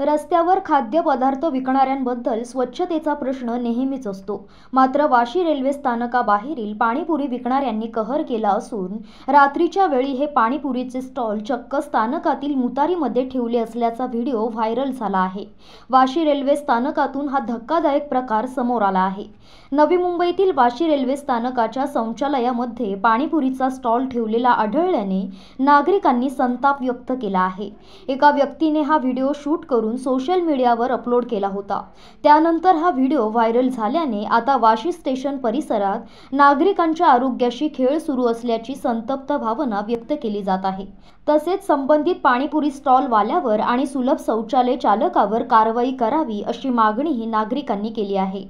रस्त्यावर खाद्यपदार्थ विकणाऱ्यांबद्दल स्वच्छतेचा प्रश्न नेहमीच असतो मात्र वाशी रेल्वे स्थानकाबाहेरील पाणीपुरी विकणाऱ्यांनी कहर केला असून रात्रीच्या वेळी हे पाणीपुरीचे स्टॉल चक्क स्थानकातील मुतारीमध्ये ठेवले असल्याचा व्हिडिओ व्हायरल झाला आहे वाशी रेल्वे स्थानकातून हा धक्कादायक प्रकार समोर आला आहे नवी मुंबईतील वाशी रेल्वे स्थानकाच्या संचालयामध्ये पाणीपुरीचा स्टॉल ठेवलेला आढळल्याने नागरिकांनी संताप व्यक्त केला आहे एका व्यक्तीने हा व्हिडिओ शूट करून करून सोशल मीडियावर अपलोड केला होता त्यानंतर हा व्हिडिओ व्हायरल झाल्याने आता वाशी स्टेशन परिसरात नागरिकांच्या आरोग्याशी खेळ सुरू असल्याची संतप्त भावना व्यक्त केली जात आहे तसेच संबंधित पाणीपुरी वाल्यावर आणि सुलभ शौचालय चालकावर कारवाई करावी अशी मागणीही नागरिकांनी केली आहे